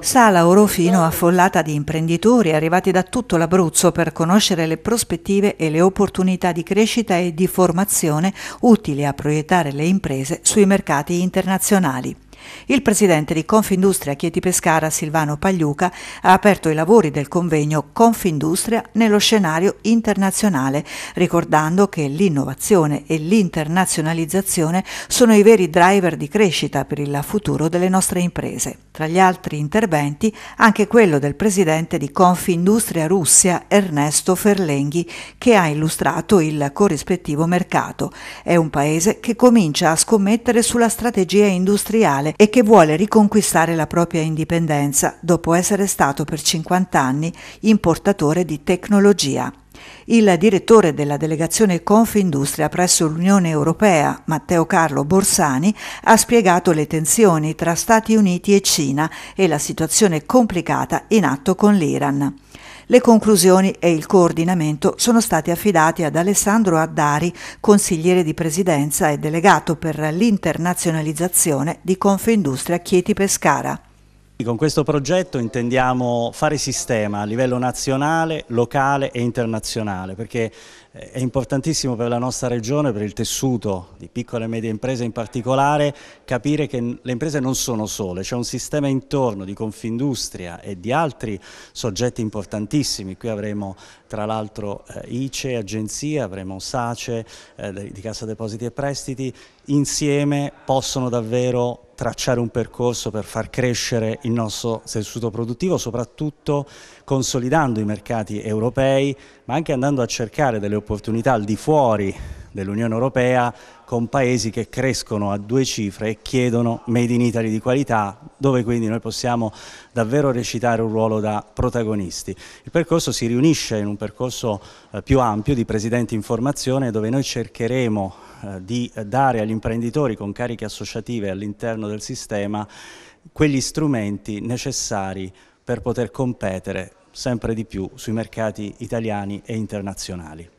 Sala Orofino affollata di imprenditori arrivati da tutto l'Abruzzo per conoscere le prospettive e le opportunità di crescita e di formazione utili a proiettare le imprese sui mercati internazionali. Il presidente di Confindustria Chieti Pescara, Silvano Pagliuca, ha aperto i lavori del convegno Confindustria nello scenario internazionale, ricordando che l'innovazione e l'internazionalizzazione sono i veri driver di crescita per il futuro delle nostre imprese. Tra gli altri interventi anche quello del presidente di Confindustria Russia, Ernesto Ferlenghi, che ha illustrato il corrispettivo mercato. È un paese che comincia a scommettere sulla strategia industriale e che vuole riconquistare la propria indipendenza dopo essere stato per 50 anni importatore di tecnologia. Il direttore della delegazione Confindustria presso l'Unione Europea, Matteo Carlo Borsani, ha spiegato le tensioni tra Stati Uniti e Cina e la situazione complicata in atto con l'Iran. Le conclusioni e il coordinamento sono stati affidati ad Alessandro Addari, consigliere di presidenza e delegato per l'internazionalizzazione di Confindustria Chieti Pescara. Con questo progetto intendiamo fare sistema a livello nazionale, locale e internazionale perché eh, è importantissimo per la nostra regione, per il tessuto di piccole e medie imprese in particolare, capire che le imprese non sono sole, c'è un sistema intorno di Confindustria e di altri soggetti importantissimi. Qui avremo tra l'altro eh, ICE, Agenzia, avremo SACE eh, di Cassa Depositi e Prestiti, insieme possono davvero tracciare un percorso per far crescere il nostro tessuto produttivo, soprattutto consolidando i mercati europei, ma anche andando a cercare delle opportunità al di fuori dell'Unione Europea con paesi che crescono a due cifre e chiedono made in Italy di qualità, dove quindi noi possiamo davvero recitare un ruolo da protagonisti. Il percorso si riunisce in un percorso eh, più ampio di presidenti in formazione dove noi cercheremo eh, di dare agli imprenditori con cariche associative all'interno del sistema quegli strumenti necessari per poter competere sempre di più sui mercati italiani e internazionali.